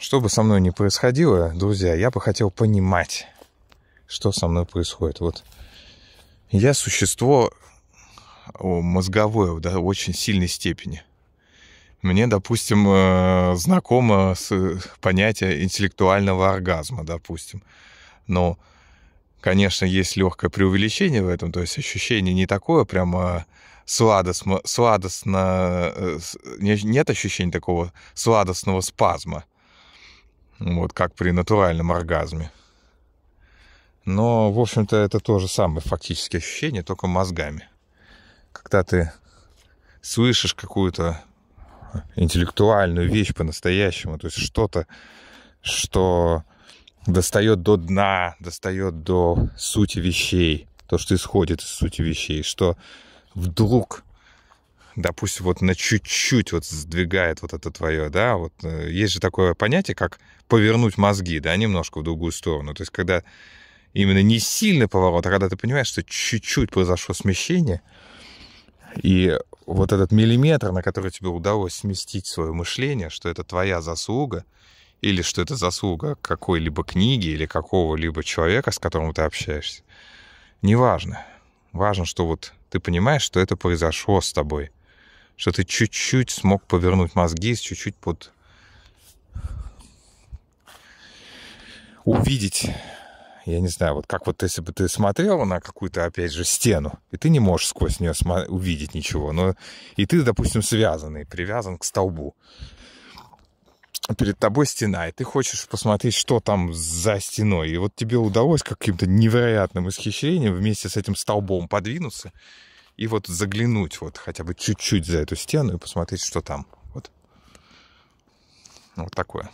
Что бы со мной ни происходило, друзья, я бы хотел понимать, что со мной происходит. Вот я существо мозговое, да, очень сильной степени. Мне, допустим, э, знакомо с понятие интеллектуального оргазма, допустим. Но, конечно, есть легкое преувеличение в этом, то есть ощущение не такое прямо сладостно, э, сладостно нет ощущения такого сладостного спазма – вот как при натуральном оргазме. Но, в общем-то, это то же самое фактически ощущение, только мозгами. Когда ты слышишь какую-то интеллектуальную вещь по-настоящему, то есть что-то, что достает до дна, достает до сути вещей, то, что исходит из сути вещей, что вдруг допустим, вот на чуть-чуть вот сдвигает вот это твое, да, вот э, есть же такое понятие, как повернуть мозги, да, немножко в другую сторону. То есть, когда именно не сильный поворот, а когда ты понимаешь, что чуть-чуть произошло смещение, и вот этот миллиметр, на который тебе удалось сместить свое мышление, что это твоя заслуга, или что это заслуга какой-либо книги или какого-либо человека, с которым ты общаешься, неважно. Важно, что вот ты понимаешь, что это произошло с тобой что ты чуть-чуть смог повернуть мозги, чуть-чуть под... увидеть, я не знаю, вот как вот если бы ты смотрел на какую-то, опять же, стену, и ты не можешь сквозь нее увидеть ничего, но и ты, допустим, связанный, привязан к столбу. Перед тобой стена, и ты хочешь посмотреть, что там за стеной. И вот тебе удалось каким-то невероятным исхищением вместе с этим столбом подвинуться, и вот заглянуть вот хотя бы чуть-чуть за эту стену и посмотреть, что там. Вот, вот такое.